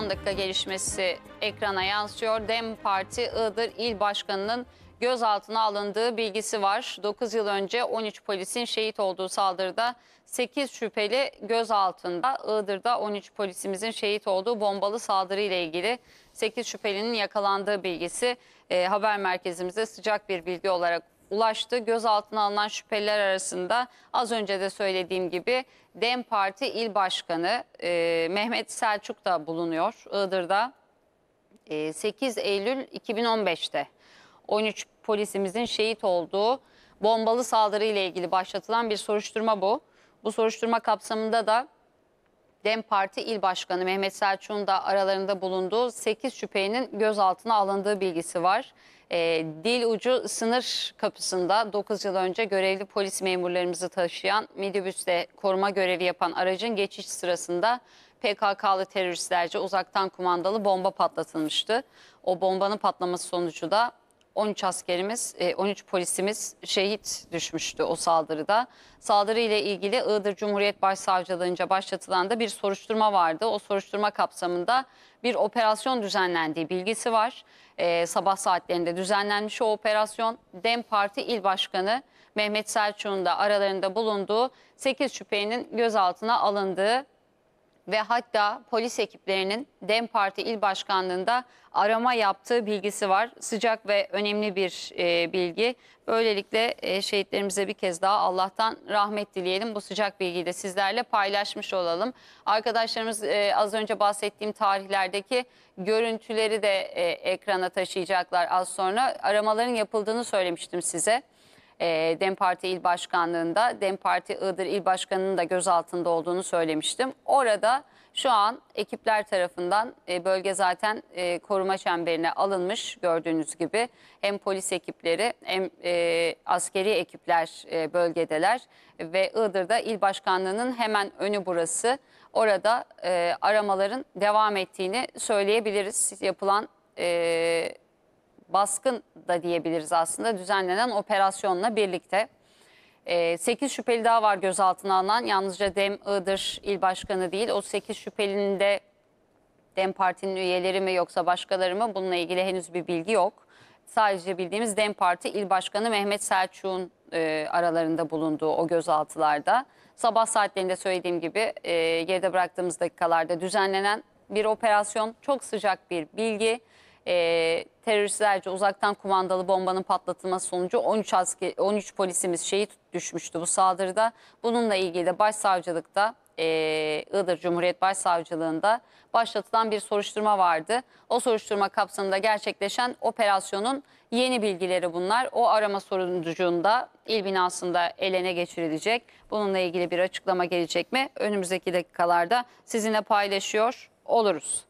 Son dakika gelişmesi ekrana yansıyor. Dem Parti Iğdır İl Başkanı'nın gözaltına alındığı bilgisi var. 9 yıl önce 13 polisin şehit olduğu saldırıda 8 şüpheli gözaltında. Iğdır'da 13 polisimizin şehit olduğu bombalı saldırı ile ilgili 8 şüphelinin yakalandığı bilgisi e, haber merkezimize sıcak bir bilgi olarak ulaştı. Gözaltına alınan şüpheliler arasında az önce de söylediğim gibi DEM Parti İl Başkanı e, Mehmet Selçuk da bulunuyor Iğdır'da. E, 8 Eylül 2015'te 13 polisimizin şehit olduğu bombalı saldırı ile ilgili başlatılan bir soruşturma bu. Bu soruşturma kapsamında da DEM Parti İl Başkanı Mehmet Selçuk'un da aralarında bulunduğu 8 şüphelinin gözaltına alındığı bilgisi var. E, dil ucu sınır kapısında 9 yıl önce görevli polis memurlarımızı taşıyan minibüste koruma görevi yapan aracın geçiş sırasında PKK'lı teröristlerce uzaktan kumandalı bomba patlatılmıştı. O bombanın patlaması sonucu da 13 askerimiz, 13 e, polisimiz şehit düşmüştü o saldırıda. Saldırı ile ilgili Iğdır Cumhuriyet Başsavcılığınca başlatılan da bir soruşturma vardı. O soruşturma kapsamında bir operasyon düzenlendiği bilgisi var. Ee, sabah saatlerinde düzenlenmiş o operasyon. DEM Parti İl Başkanı Mehmet Selçuk'un da aralarında bulunduğu 8 şüphelinin gözaltına alındığı ve hatta polis ekiplerinin DEM Parti il başkanlığında arama yaptığı bilgisi var. Sıcak ve önemli bir e, bilgi. Böylelikle e, şehitlerimize bir kez daha Allah'tan rahmet dileyelim. Bu sıcak bilgiyi de sizlerle paylaşmış olalım. Arkadaşlarımız e, az önce bahsettiğim tarihlerdeki görüntüleri de e, ekrana taşıyacaklar az sonra. Aramaların yapıldığını söylemiştim size. Ee, DEM Parti İl Başkanlığı'nda DEM Parti Iğdır İl Başkanı'nın da gözaltında olduğunu söylemiştim. Orada şu an ekipler tarafından e, bölge zaten e, koruma çemberine alınmış gördüğünüz gibi. Hem polis ekipleri hem e, askeri ekipler bölgedeler ve Iğdır'da İl başkanlığının hemen önü burası. Orada aramaların devam ettiğini söyleyebiliriz yapılan e, baskın da diyebiliriz aslında düzenlenen operasyonla birlikte. 8 ee, şüpheli daha var gözaltına alınan. Yalnızca DEM Iğdır il başkanı değil. O 8 şüphelinin de DEM Parti'nin üyeleri mi yoksa başkaları mı? Bununla ilgili henüz bir bilgi yok. Sadece bildiğimiz DEM Parti il Başkanı Mehmet Selçuk'un e, aralarında bulunduğu o gözaltılarda. Sabah saatlerinde söylediğim gibi e, geride bıraktığımız dakikalarda düzenlenen bir operasyon. Çok sıcak bir bilgi. E, teröristlerce uzaktan kumandalı bombanın patlatılması sonucu 13, asker, 13 polisimiz şehit düşmüştü bu saldırıda. Bununla ilgili de başsavcılıkta e, Iğdır Cumhuriyet Başsavcılığında başlatılan bir soruşturma vardı. O soruşturma kapsamında gerçekleşen operasyonun yeni bilgileri bunlar. O arama sonucunda il binasında elene geçirilecek. Bununla ilgili bir açıklama gelecek mi? Önümüzdeki dakikalarda sizinle paylaşıyor oluruz.